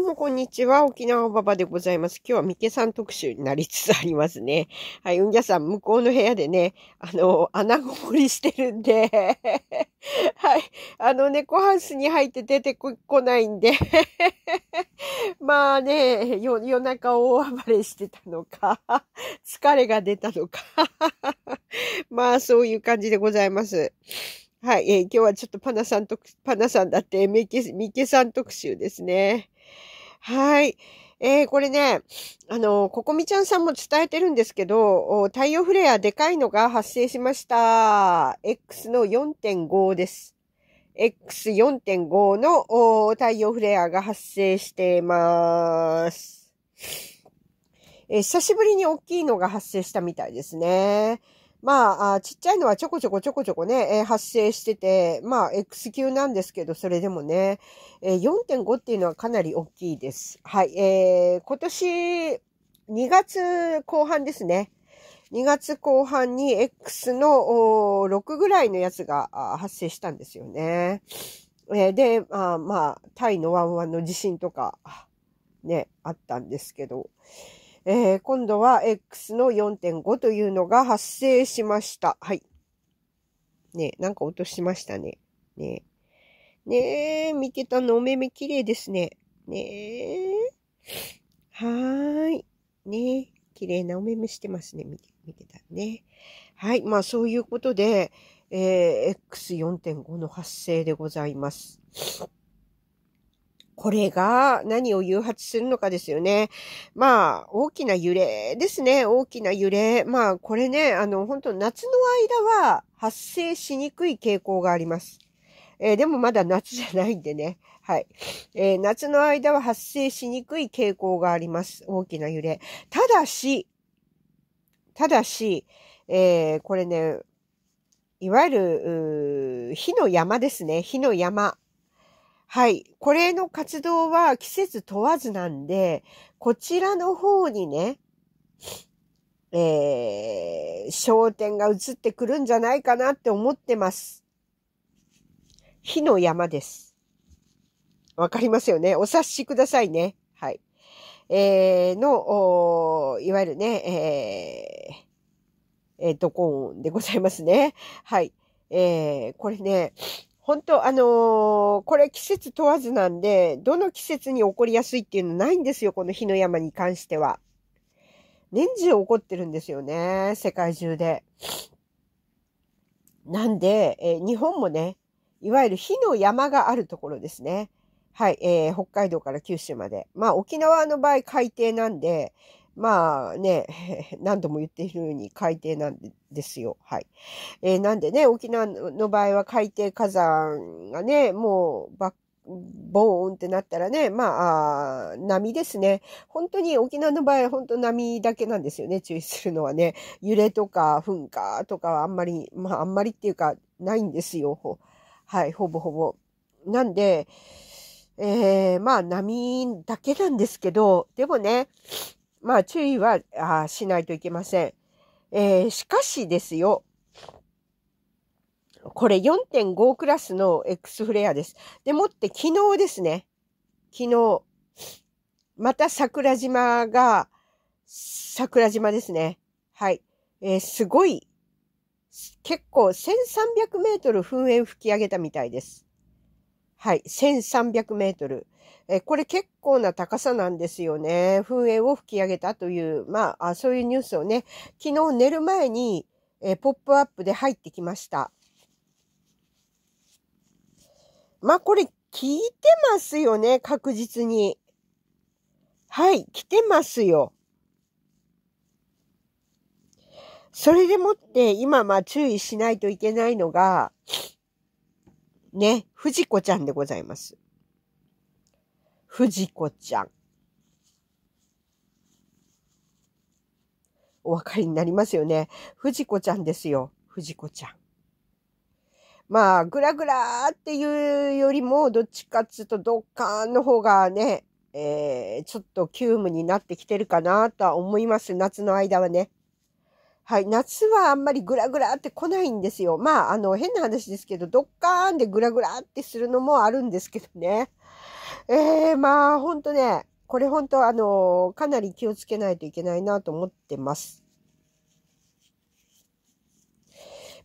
うもこんにちは。沖縄ばばでございます。今日は三毛さん特集になりつつありますね。はい、うんぎゃさん、向こうの部屋でね、あの、穴ごもりしてるんで、はい、あの、猫ハウスに入って出てこないんで まあね、夜中大暴れしてたのか、疲れが出たのかまあ、そういう感じでございます。はい、えー、今日はちょっとパナさんと、パナさんだって、ミケ、ミケさん特集ですね。はい。えー、これね、あの、ここみちゃんさんも伝えてるんですけど、太陽フレアでかいのが発生しました。X の4.5です。X4.5 の太陽フレアが発生しています。えー、久しぶりに大きいのが発生したみたいですね。まあ、ちっちゃいのはちょこちょこちょこちょこね、えー、発生してて、まあ、X 級なんですけど、それでもね、えー、4.5っていうのはかなり大きいです。はい、えー、今年2月後半ですね。2月後半に X の6ぐらいのやつが発生したんですよね。えー、で、あ、まあ、タイのワンワンの地震とか、ね、あったんですけど、えー、今度は X の4.5というのが発生しました。はい。ねなんか落としましたね。ねね見てたのお目目綺麗ですね。ねはーい。ね綺麗なお目目してますね。見て、見てたね。はい。まあ、そういうことで、えー、X4.5 の発生でございます。これが何を誘発するのかですよね。まあ、大きな揺れですね。大きな揺れ。まあ、これね、あの、本当夏の間は発生しにくい傾向があります。えー、でもまだ夏じゃないんでね。はい。えー、夏の間は発生しにくい傾向があります。大きな揺れ。ただし、ただし、えー、これね、いわゆる、火の山ですね。火の山。はい。これの活動は季節問わずなんで、こちらの方にね、えー、焦点が移ってくるんじゃないかなって思ってます。火の山です。わかりますよね。お察しくださいね。はい。えー、の、いわゆるね、えー、えドコーンでございますね。はい。えー、これね、本当あのー、これ季節問わずなんで、どの季節に起こりやすいっていうのないんですよ、この火の山に関しては。年中起こってるんですよね、世界中で。なんで、えー、日本もね、いわゆる火の山があるところですね。はい、えー、北海道から九州まで。まあ、沖縄の場合海底なんで、まあね、何度も言っているように海底なんですよ。はい。えー、なんでね、沖縄の場合は海底火山がね、もうバッボーンってなったらね、まあ、波ですね。本当に沖縄の場合は本当波だけなんですよね、注意するのはね。揺れとか噴火とかはあんまり、まああんまりっていうかないんですよ。はい、ほぼほぼ。なんで、えー、まあ波だけなんですけど、でもね、まあ注意はあしないといけません。えー、しかしですよ、これ4.5クラスの X フレアです。でもって昨日ですね、昨日、また桜島が、桜島ですね。はい。えー、すごい、結構1300メートル噴煙吹き上げたみたいです。はい。1300メートル。えこれ結構な高さなんですよね。噴煙を吹き上げたという、まあ、そういうニュースをね、昨日寝る前に、えポップアップで入ってきました。まあ、これ聞いてますよね、確実に。はい、来てますよ。それでもって今まあ注意しないといけないのが、ね、藤子ちゃんでございます。藤子ちゃん。お分かりになりますよね。藤子ちゃんですよ。藤子ちゃん。まあ、ぐらぐらっていうよりも、どっちかっつうと、ドッカーンの方がね、えー、ちょっと急務になってきてるかなとは思います。夏の間はね。はい。夏はあんまりグラグラって来ないんですよ。まあ、あの、変な話ですけど、ドッカーンでグラグラってするのもあるんですけどね。ええー、まあ、ほんとね、これほんとあの、かなり気をつけないといけないなと思ってます。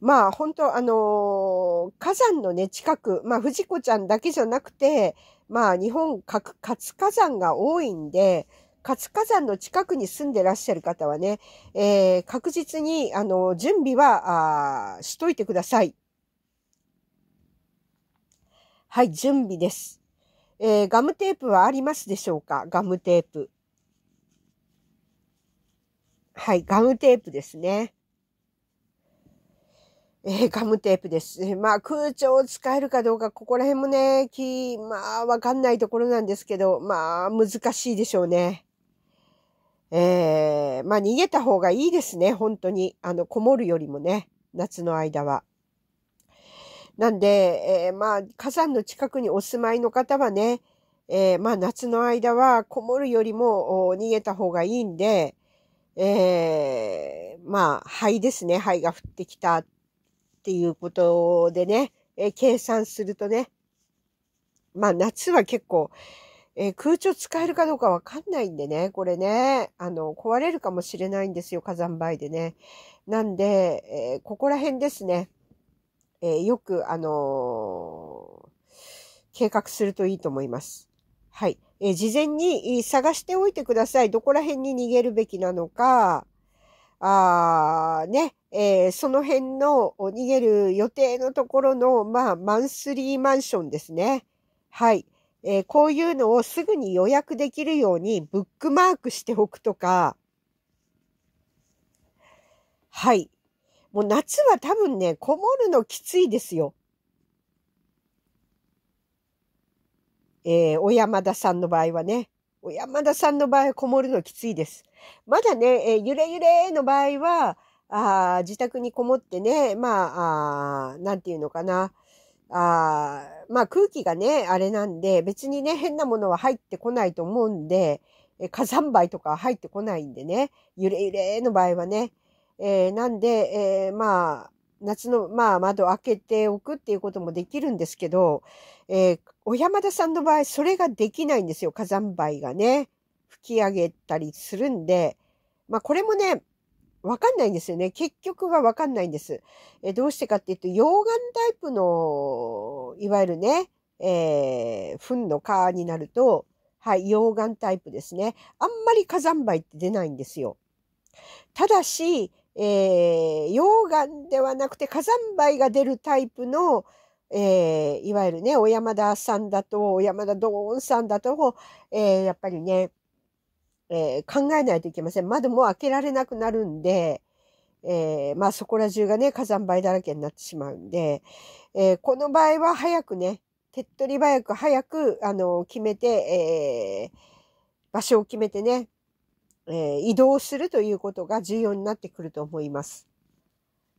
まあ、本当あの火山のね、近く、まあ、藤子ちゃんだけじゃなくて、まあ、日本各活火山が多いんで、活火山の近くに住んでらっしゃる方はね、えー、確実に、あの、準備は、あしといてください。はい、準備です。えー、ガムテープはありますでしょうかガムテープ。はい、ガムテープですね。えー、ガムテープです。まあ、空調を使えるかどうか、ここら辺もね、き、まあ、わかんないところなんですけど、まあ、難しいでしょうね。えー、まあ、逃げた方がいいですね、本当に。あの、こもるよりもね、夏の間は。なんで、えー、まあ、火山の近くにお住まいの方はね、えー、まあ、夏の間はこもるよりも逃げた方がいいんで、えー、まあ、灰ですね。灰が降ってきたっていうことでね、えー、計算するとね、まあ、夏は結構、えー、空調使えるかどうかわかんないんでね、これね、あの、壊れるかもしれないんですよ、火山灰でね。なんで、えー、ここら辺ですね。えー、よく、あのー、計画するといいと思います。はい。えー、事前に探しておいてください。どこら辺に逃げるべきなのか、あね、えー、その辺の逃げる予定のところの、まあ、マンスリーマンションですね。はい。えー、こういうのをすぐに予約できるようにブックマークしておくとか、はい。もう夏は多分ね、こもるのきついですよ。えー、小山田さんの場合はね。小山田さんの場合こもるのきついです。まだね、えー、ゆれゆれの場合は、あ自宅にこもってね、まあ、あなんていうのかな。あまあ空気がね、あれなんで、別にね、変なものは入ってこないと思うんで、え火山灰とか入ってこないんでね、ゆれゆれの場合はね、えー、なんで、えー、まあ、夏の、まあ、窓開けておくっていうこともできるんですけど、えー、小山田さんの場合、それができないんですよ。火山灰がね、吹き上げたりするんで、まあ、これもね、わかんないんですよね。結局はわかんないんです。えどうしてかっていうと、溶岩タイプの、いわゆるね、えー、糞の蚊になると、はい、溶岩タイプですね。あんまり火山灰って出ないんですよ。ただし、えー、溶岩ではなくて火山灰が出るタイプの、えー、いわゆるね、小山田さんだと、小山田ドーンさんだと、えー、やっぱりね、えー、考えないといけません。窓も開けられなくなるんで、えー、まあそこら中がね、火山灰だらけになってしまうんで、えー、この場合は早くね、手っ取り早く早く、あの、決めて、えー、場所を決めてね、え移動するということが重要になってくると思います。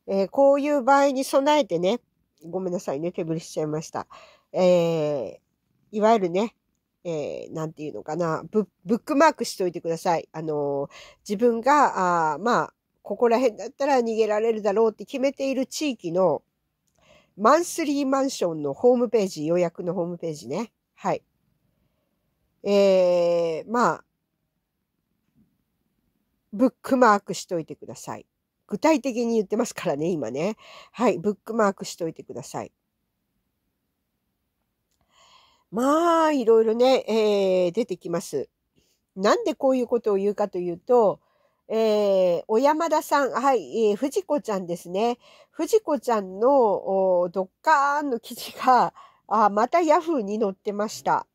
えこういう場合に備えてね、ごめんなさいね、手ぶりしちゃいました。えいわゆるね、えー、なんていうのかな、ブックマークしておいてください。あのー、自分が、あまあ、ここら辺だったら逃げられるだろうって決めている地域のマンスリーマンションのホームページ、予約のホームページね。はい。えー、まあ、ブックマークしといてください。具体的に言ってますからね、今ね。はい、ブックマークしといてください。まあ、いろいろね、えー、出てきます。なんでこういうことを言うかというと、えー、小山田さん、はい、えー、藤子ちゃんですね。藤子ちゃんの、おドッカーンの記事が、あまたヤフーに載ってました。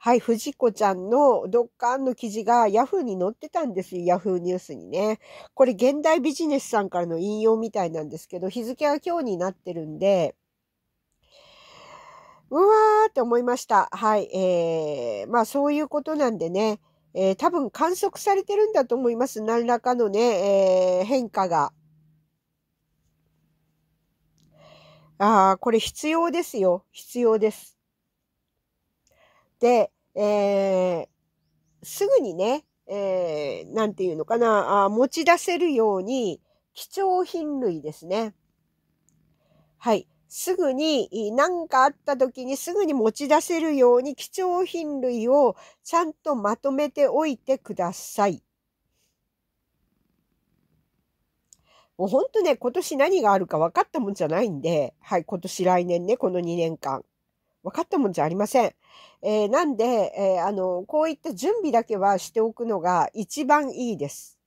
はい、藤子ちゃんのドッカンの記事がヤフーに載ってたんですよ。ヤフーニュースにね。これ現代ビジネスさんからの引用みたいなんですけど、日付は今日になってるんで、うわーって思いました。はい、えー、まあそういうことなんでね、えー、多分観測されてるんだと思います。何らかのね、えー、変化が。ああ、これ必要ですよ。必要です。、えー、すぐにね、えー、なんていうのかなあ、持ち出せるように、貴重品類ですね。はい。すぐに、何かあった時にすぐに持ち出せるように貴重品類をちゃんとまとめておいてください。もうほんとね、今年何があるか分かったもんじゃないんで、はい、今年来年ね、この2年間。分かったもんじゃありません。えー、なんで、えー、あの、こういった準備だけはしておくのが一番いいです。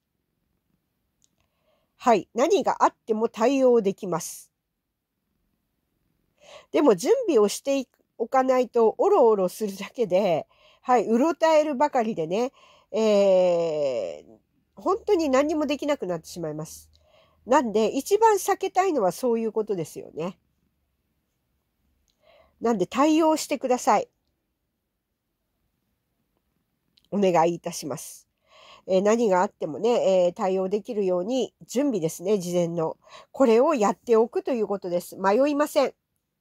はい。何があっても対応できます。でも準備をしておかないと、おろおろするだけで、はい、うろたえるばかりでね、えー、本当に何もできなくなってしまいます。なんで、一番避けたいのはそういうことですよね。なんで、対応してください。お願いいたします。え何があってもね、え対応できるように準備ですね、事前の。これをやっておくということです。迷いません。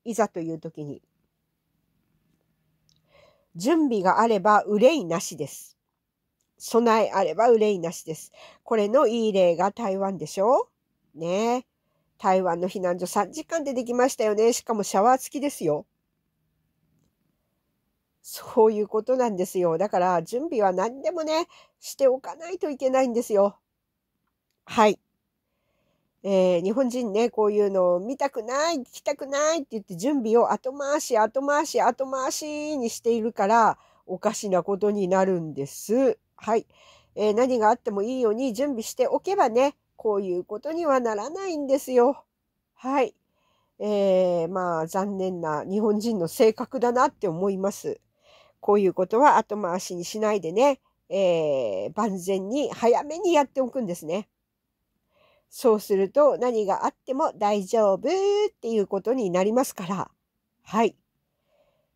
いざという時に。準備があれば憂いなしです。備えあれば憂いなしです。これのいい例が台湾でしょね台湾の避難所3時間でできましたよね。しかもシャワー付きですよ。そういうことなんですよ。だから準備は何でもね、しておかないといけないんですよ。はい。えー、日本人ね、こういうのを見たくない、聞きたくないって言って準備を後回し、後回し、後回しにしているから、おかしなことになるんです。はい。えー、何があってもいいように準備しておけばね、こういうことにはならないんですよ。はい。えー、まあ残念な日本人の性格だなって思います。こういうことは後回しにしないでね、えー、万全に早めにやっておくんですね。そうすると何があっても大丈夫っていうことになりますから。はい。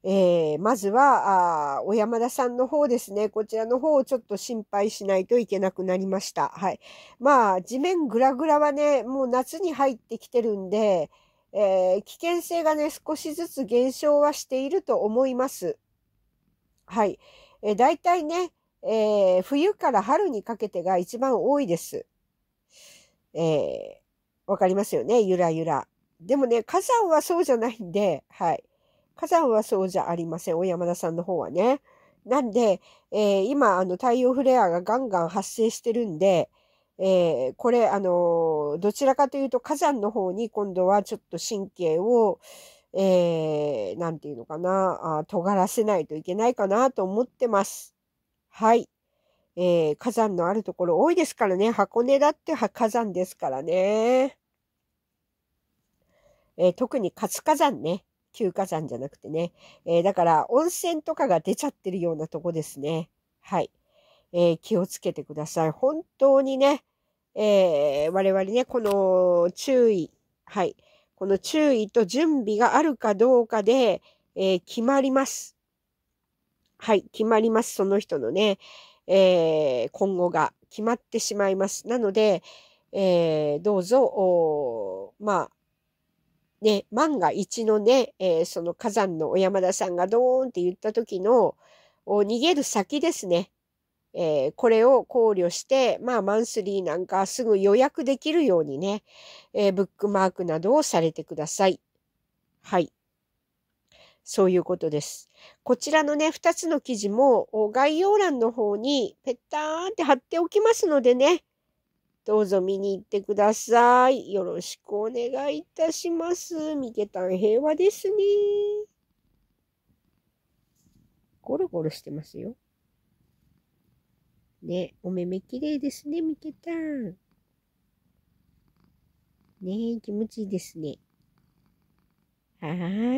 えー、まずは、あ小山田さんの方ですね。こちらの方をちょっと心配しないといけなくなりました。はい。まあ、地面ぐらぐらはね、もう夏に入ってきてるんで、えー、危険性がね、少しずつ減少はしていると思います。はい。えー、大体ね、えー、冬から春にかけてが一番多いです。えー、わかりますよねゆらゆら。でもね、火山はそうじゃないんで、はい。火山はそうじゃありません。小山田さんの方はね。なんで、えー、今、あの、太陽フレアがガンガン発生してるんで、えー、これ、あのー、どちらかというと火山の方に今度はちょっと神経を、えー、なんていうのかな、あ尖らせないといけないかなと思ってます。はい。えー、火山のあるところ多いですからね。箱根だって火山ですからね。えー、特に活火山ね。旧火山じゃなくてね。えー、だから温泉とかが出ちゃってるようなとこですね。はい。え気をつけてください。本当にね、え我々ね、この注意、はい。この注意と準備があるかどうかで、えー、決まります。はい、決まります。その人のね、えー、今後が決まってしまいます。なので、えー、どうぞ、おまあ、ね、万が一のね、えー、その火山の小山田さんがドーンって言った時の、逃げる先ですね。えー、これを考慮して、まあ、マンスリーなんかすぐ予約できるようにね、えー、ブックマークなどをされてください。はい。そういうことです。こちらのね、2つの記事も概要欄の方にペッターンって貼っておきますのでね、どうぞ見に行ってください。よろしくお願いいたします。ミケタン平和ですね。ゴロゴロしてますよ。ね、お目目綺麗ですね、みけたん。ね気持ちいいですね。は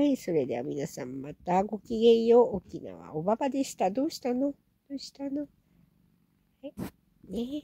い。それでは皆さんまたごきげんよう。沖縄おばばでした。どうしたのどうしたのはい。ね